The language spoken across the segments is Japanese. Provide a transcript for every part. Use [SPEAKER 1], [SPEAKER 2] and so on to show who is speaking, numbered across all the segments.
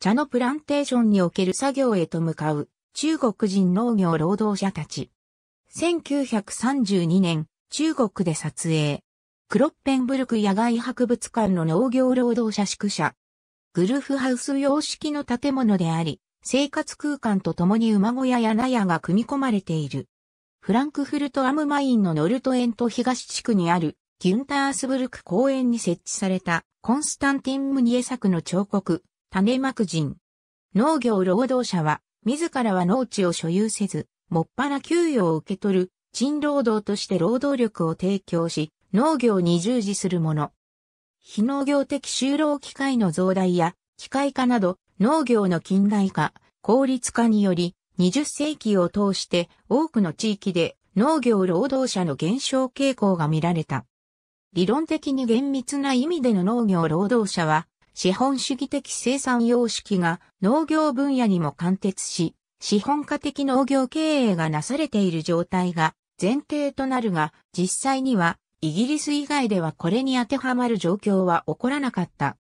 [SPEAKER 1] 茶のプランテーションにおける作業へと向かう中国人農業労働者たち。1932年、中国で撮影。クロッペンブルク野外博物館の農業労働者宿舎。グルフハウス様式の建物であり、生活空間と共に馬小屋や納屋が組み込まれている。フランクフルトアムマインのノルトエント東地区にあるギュンタースブルク公園に設置されたコンスタンティン・ムニエ作の彫刻、種まく人。農業労働者は、自らは農地を所有せず、もっぱら給与を受け取る、賃労働として労働力を提供し、農業に従事する者。非農業的就労機会の増大や、機械化など、農業の近代化、効率化により、20世紀を通して多くの地域で農業労働者の減少傾向が見られた。理論的に厳密な意味での農業労働者は資本主義的生産様式が農業分野にも貫徹し、資本家的農業経営がなされている状態が前提となるが、実際にはイギリス以外ではこれに当てはまる状況は起こらなかった。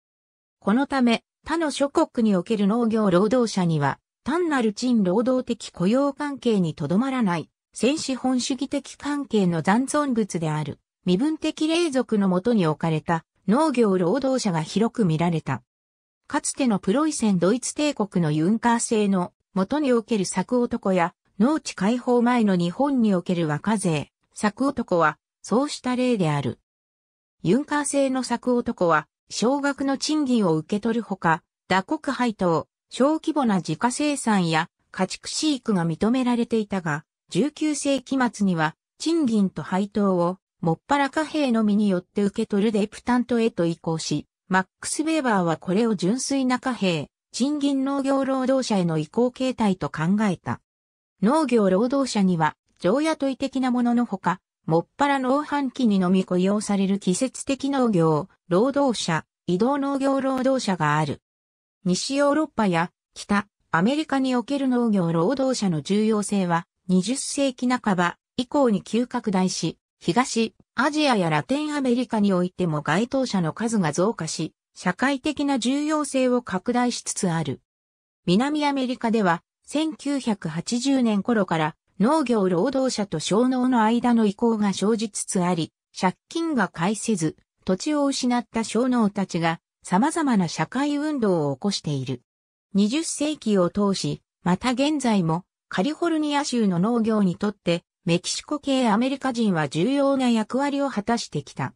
[SPEAKER 1] このため、他の諸国における農業労働者には、単なる賃労働的雇用関係にとどまらない、先資本主義的関係の残存物である、身分的隷属のもとに置かれた農業労働者が広く見られた。かつてのプロイセンドイツ帝国のユンカー制の元における作男や農地解放前の日本における若税、作男はそうした例である。ユンカー制の作男は少額の賃金を受け取るほか、打国配当、小規模な自家生産や家畜飼育が認められていたが、19世紀末には賃金と配当をもっぱら貨幣のみによって受け取るデプタントへと移行し、マックス・ベーバーはこれを純粋な貨幣、賃金農業労働者への移行形態と考えた。農業労働者には、常雇い的なもののほか、もっぱら農繁期にのみ雇用される季節的農業、労働者、移動農業労働者がある。西ヨーロッパや北アメリカにおける農業労働者の重要性は20世紀半ば以降に急拡大し、東アジアやラテンアメリカにおいても該当者の数が増加し、社会的な重要性を拡大しつつある。南アメリカでは、1980年頃から農業労働者と小農の間の移行が生じつつあり、借金が返せず、土地を失った小農たちが様々な社会運動を起こしている。20世紀を通し、また現在もカリフォルニア州の農業にとってメキシコ系アメリカ人は重要な役割を果たしてきた。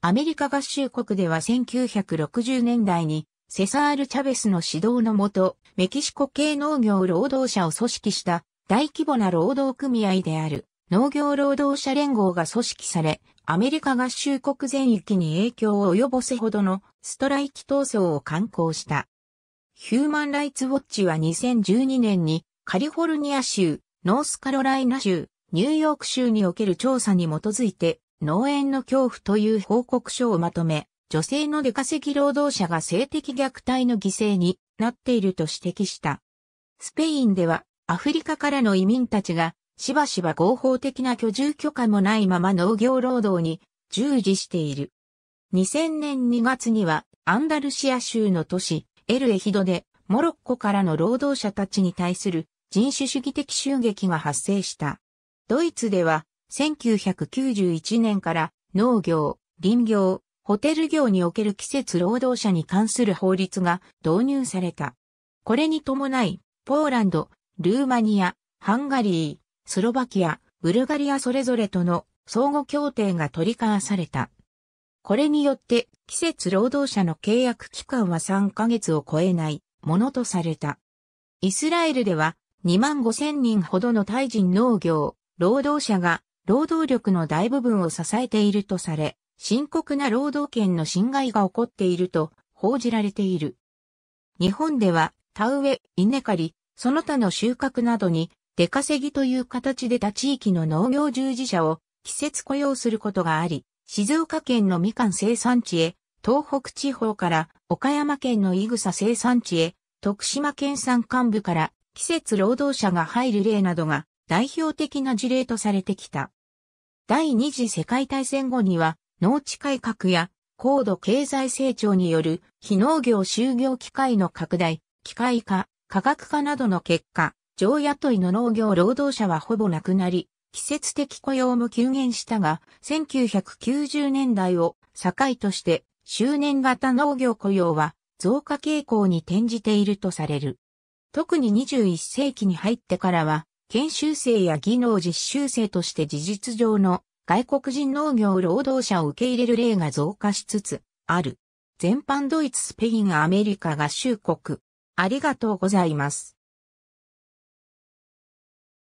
[SPEAKER 1] アメリカ合衆国では1960年代にセサール・チャベスの指導のもと、メキシコ系農業労働者を組織した大規模な労働組合である農業労働者連合が組織され、アメリカ合衆国全域に影響を及ぼすほどのストライキ闘争を刊行した。ヒューマン・ライツ・ウォッチは2012年にカリフォルニア州、ノースカロライナ州、ニューヨーク州における調査に基づいて、農園の恐怖という報告書をまとめ、女性の出稼ぎ労働者が性的虐待の犠牲になっていると指摘した。スペインでは、アフリカからの移民たちが、しばしば合法的な居住許可もないまま農業労働に従事している。2000年2月にはアンダルシア州の都市エルエヒドでモロッコからの労働者たちに対する人種主義的襲撃が発生した。ドイツでは1991年から農業、林業、ホテル業における季節労働者に関する法律が導入された。これに伴い、ポーランド、ルーマニア、ハンガリー、スロバキア、ブルガリアそれぞれとの相互協定が取り交わされた。これによって季節労働者の契約期間は3ヶ月を超えないものとされた。イスラエルでは2万5千人ほどのタイ人農業、労働者が労働力の大部分を支えているとされ、深刻な労働権の侵害が起こっていると報じられている。日本では田植え、稲刈り、その他の収穫などに出稼ぎという形で他地域の農業従事者を季節雇用することがあり、静岡県のみかん生産地へ、東北地方から岡山県のいぐさ生産地へ、徳島県産幹部から季節労働者が入る例などが代表的な事例とされてきた。第二次世界大戦後には農地改革や高度経済成長による非農業就業機会の拡大、機械化、科学化などの結果、野雇いの農業労働者はほぼなくなり、季節的雇用も急減したが、1990年代を境として、周年型農業雇用は増加傾向に転じているとされる。特に21世紀に入ってからは、研修生や技能実習生として事実上の外国人農業労働者を受け入れる例が増加しつつある。全般ドイツ、スペイン、アメリカ合衆国。ありがとうございます。